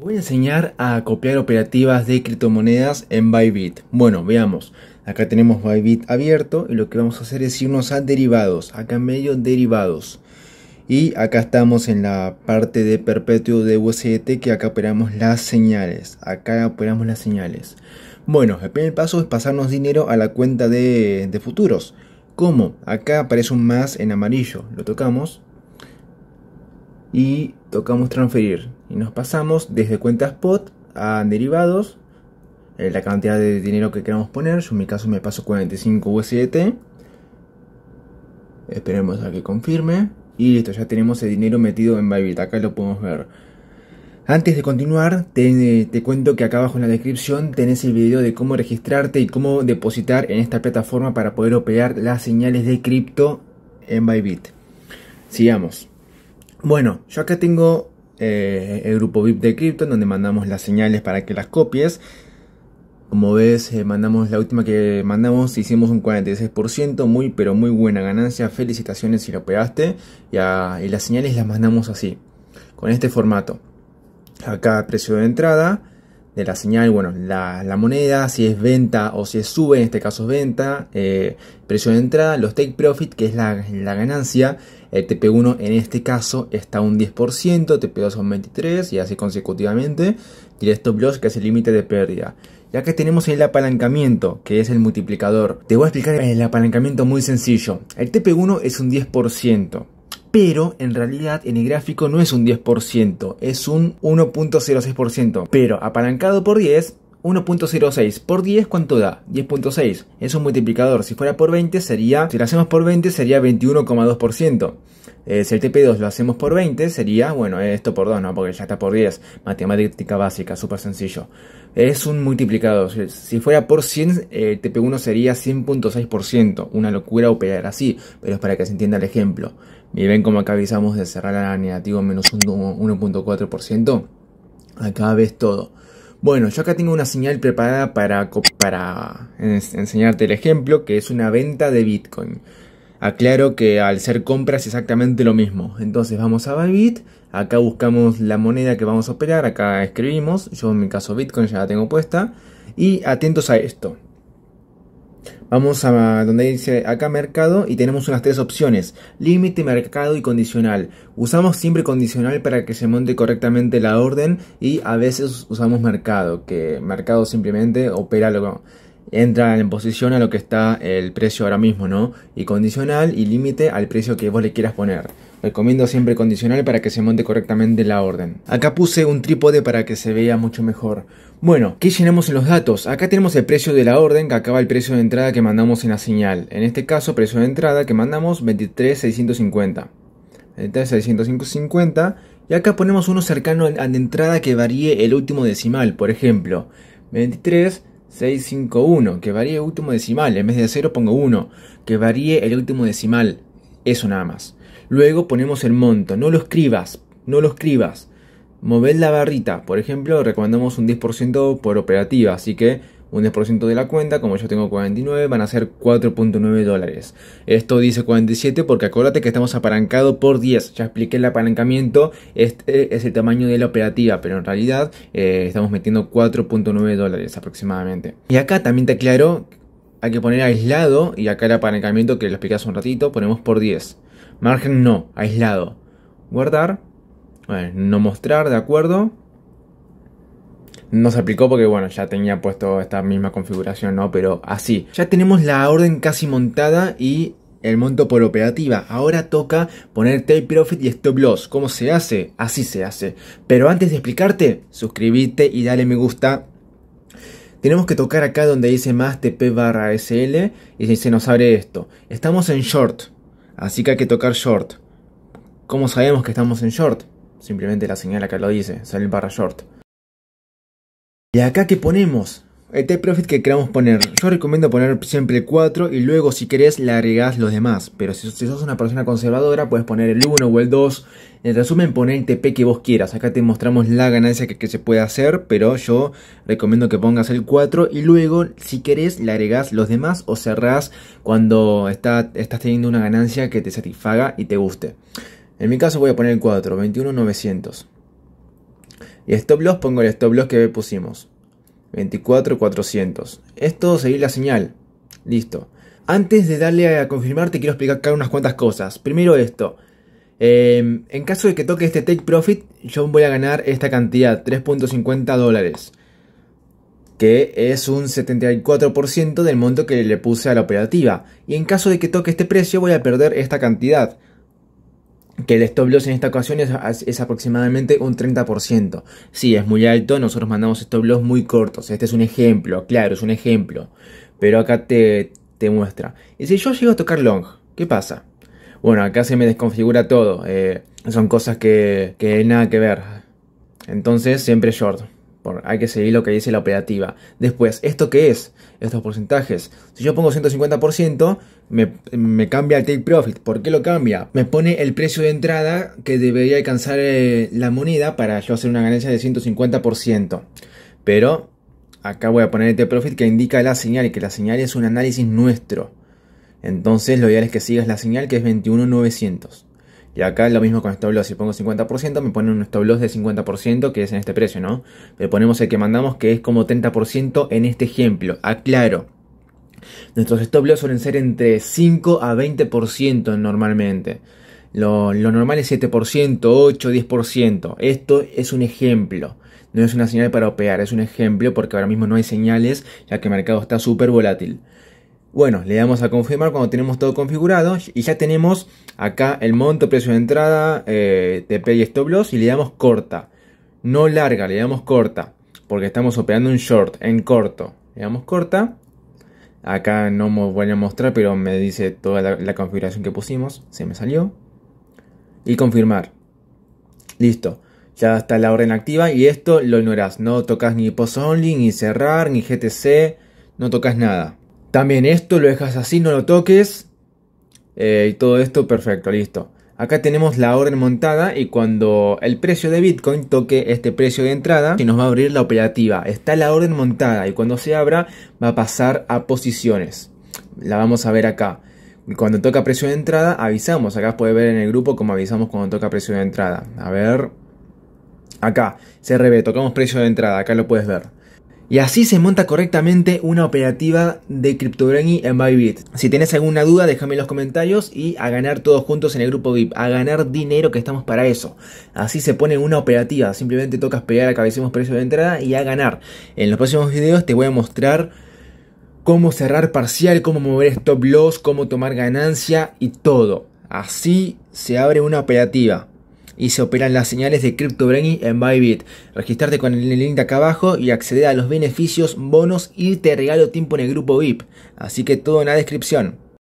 voy a enseñar a copiar operativas de criptomonedas en Bybit. Bueno, veamos. Acá tenemos Bybit abierto y lo que vamos a hacer es irnos a derivados. Acá en medio derivados. Y acá estamos en la parte de perpetuo de USDT que acá operamos las señales. Acá operamos las señales. Bueno, el primer paso es pasarnos dinero a la cuenta de futuros. ¿Cómo? Acá aparece un más en amarillo. Lo tocamos. Y tocamos transferir y nos pasamos desde cuentas spot a derivados, eh, la cantidad de dinero que queramos poner, yo en mi caso me paso 45 USDT, esperemos a que confirme, y listo, ya tenemos el dinero metido en Bybit, acá lo podemos ver. Antes de continuar, te, te, cuento que acá abajo en la descripción tenés el video de cómo registrarte y cómo depositar en esta plataforma para poder operar las señales de cripto en Bybit. Sigamos. Bueno, yo acá tengo eh, el grupo VIP de CRYPTO, en donde mandamos las señales para que las copies. Como ves, eh, mandamos la última que mandamos, hicimos un 46%, muy pero muy buena ganancia. Felicitaciones si lo pegaste. Y, las señales las mandamos así, con este formato. Acá precio de entrada de la señal, bueno, la, moneda, si es venta o si es sube, en este caso es venta, eh, precio de entrada, los take profit, que es la, la ganancia, el TP1 en este caso está un 10%, TP2 son 23% y así consecutivamente. Y el stop loss que es el límite de pérdida. Ya que tenemos el apalancamiento, que es el multiplicador. Te voy a explicar el apalancamiento muy sencillo. El TP1 es un 10% pero en realidad en el gráfico no es un 10%, es un 1.06%, pero apalancado por 10 1.06 por 10, ¿cuánto da? 10.6. Es un multiplicador. Si fuera por 20, sería. Si lo hacemos por 20, sería 21,2%. Eh, si el TP2 lo hacemos por 20, sería. Bueno, esto por 2, ¿no? Porque ya está por 10. Matemática básica, súper sencillo. Es un multiplicador. Si fuera por 100, el TP1 sería 100.6%. Una locura operar así, pero es para que se entienda el ejemplo. Y ven como acá avisamos de cerrar a negativo menos 1.4%. Acá ves todo. Bueno, yo acá tengo una señal preparada para, para enseñarte el ejemplo, que es una venta de Bitcoin. Aclaro que al ser compras es exactamente lo mismo. Entonces vamos a Bybit, acá buscamos la moneda que vamos a operar, acá escribimos, yo en mi caso Bitcoin ya la tengo puesta, y atentos a esto. Vamos a donde dice acá mercado y tenemos unas tres opciones, límite, mercado y condicional. Usamos siempre condicional para que se monte correctamente la orden y a veces usamos mercado, que mercado simplemente opera lo entra en posición a lo que está el precio ahora mismo, ¿no? Y condicional y límite al precio que vos le quieras poner. Recomiendo siempre condicional para que se monte correctamente la orden. Acá puse un trípode para que se vea mucho mejor. Bueno, ¿qué llenamos en los datos? Acá tenemos el precio de la orden que acaba el precio de entrada que mandamos en la señal. En este caso, precio de entrada que mandamos 23,650. 23,650. Y acá ponemos uno cercano a la entrada que varíe el último decimal. Por ejemplo, 23.651, que varíe el último decimal, en vez de 0 pongo 1, que varíe el último decimal, eso nada más. Luego ponemos el monto. No lo escribas, no lo escribas. Mover la barrita. Por ejemplo, recomendamos un 10% por operativa. Así que un 10% de la cuenta, como yo tengo 49, van a ser 4.9 dólares. Esto dice 47 porque acuérdate que estamos apalancados por 10. Ya expliqué el apalancamiento, este es el tamaño de la operativa, pero en realidad eh, estamos metiendo 4.9 dólares aproximadamente. Y acá también te aclaro, hay que poner aislado y acá el apalancamiento que lo expliqué hace un ratito, ponemos por 10. Margen no, aislado. Guardar. no mostrar, de acuerdo. No se aplicó porque, bueno, ya tenía puesto esta misma configuración, ¿no? Pero así. Ya tenemos la orden casi montada y el monto por operativa. Ahora toca poner take profit y stop loss. ¿Cómo se hace? Así se hace. Pero antes de explicarte, suscríbete y dale me gusta. Tenemos que tocar acá donde dice más TP barra SL y se nos abre esto. Estamos en short. Así que hay que tocar short. ¿Cómo sabemos que estamos en short? Simplemente la señal acá lo dice, el barra short. ¿Y acá qué ponemos? El eh, TP profit que queramos poner. Yo recomiendo poner siempre 4 y luego si querés le agregás los demás. Pero si, sos una persona conservadora puedes poner el 1 o el 2. En resumen pon el TP que vos quieras. Acá te mostramos la ganancia que, se puede hacer. Pero yo recomiendo que pongas el 4 y luego si querés le agregás los demás o cerrás cuando está, estás teniendo una ganancia que te satisfaga y te guste. En mi caso voy a poner el 4, 21.900. Y stop loss pongo el stop loss que pusimos. 24400. Esto seguir la señal. Listo. Antes de darle a confirmar, te quiero explicar acá unas cuantas cosas. Primero esto. Em, en caso de que toque este take profit, yo voy a ganar esta cantidad, 3.50 dólares. Que es un 74% del monto que le puse a la operativa. Y en caso de que toque este precio, voy a perder esta cantidad, que el stop loss en esta ocasión es, aproximadamente un 30%. Si, es muy alto, nosotros mandamos stop loss muy cortos. Este es un ejemplo, claro, es un ejemplo. Pero acá te, te muestra. Y si yo llego a tocar long, ¿qué pasa? Bueno, acá se me desconfigura todo. Eh, son cosas que, que nada que ver. Entonces, siempre short hay que seguir lo que dice la operativa. Después, ¿esto qué es? Estos porcentajes. Si yo pongo 150%, me, cambia el take profit. ¿Por qué lo cambia? Me pone el precio de entrada que debería alcanzar eh, la moneda para yo hacer una ganancia de 150%. Pero acá voy a poner el take profit que indica la señal y que la señal es un análisis nuestro. Entonces lo ideal es que sigas la señal que es 21900. Y acá lo mismo con stop loss, si pongo 50% me pone un stop loss de 50% que es en este precio, ¿no? Le ponemos el que mandamos que es como 30% en este ejemplo, aclaro. Nuestros stop loss suelen ser entre 5 a 20% normalmente. Lo, lo, normal es 7%, 8, 10%. Esto es un ejemplo. No es una señal para operar, es un ejemplo porque ahora mismo no hay señales ya que el mercado está súper volátil. Bueno, le damos a confirmar cuando tenemos todo configurado y ya tenemos acá el monto, precio de entrada, eh, TP y stop loss y le damos corta. No larga, le damos corta porque estamos operando en short, en corto. Le damos corta. Acá no me voy a mostrar, pero me dice toda la, la configuración que pusimos. Se me salió. Y confirmar. Listo. Ya está la orden activa y esto lo ignorás. No tocas ni post only, ni cerrar, ni GTC. No tocas nada. También esto lo dejas así, no lo toques. Eh, y todo esto perfecto, listo. Acá tenemos la orden montada y cuando el precio de Bitcoin toque este precio de entrada, se nos va a abrir la operativa. Está la orden montada y cuando se abra va a pasar a posiciones. La vamos a ver acá. Cuando toca precio de entrada, avisamos. Acá puede ver en el grupo cómo avisamos cuando toca precio de entrada. A ver. Acá, CRB, tocamos precio de entrada. Acá lo puedes ver. Y así se monta correctamente una operativa de y en Bybit. Si tenés alguna duda, déjame en los comentarios y a ganar todos juntos en el grupo VIP, a ganar dinero que estamos para eso. Así se pone una operativa, simplemente tocas pegar a cabecemos precio de entrada y a ganar. En los próximos videos te voy a mostrar cómo cerrar parcial, cómo mover stop loss, cómo tomar ganancia y todo. Así se abre una operativa y se operan las señales de CryptoBrenny en Bybit. Registrarte con el link de acá abajo y acceder a los beneficios, bonos y te regalo tiempo en el grupo VIP. Así que todo en la descripción.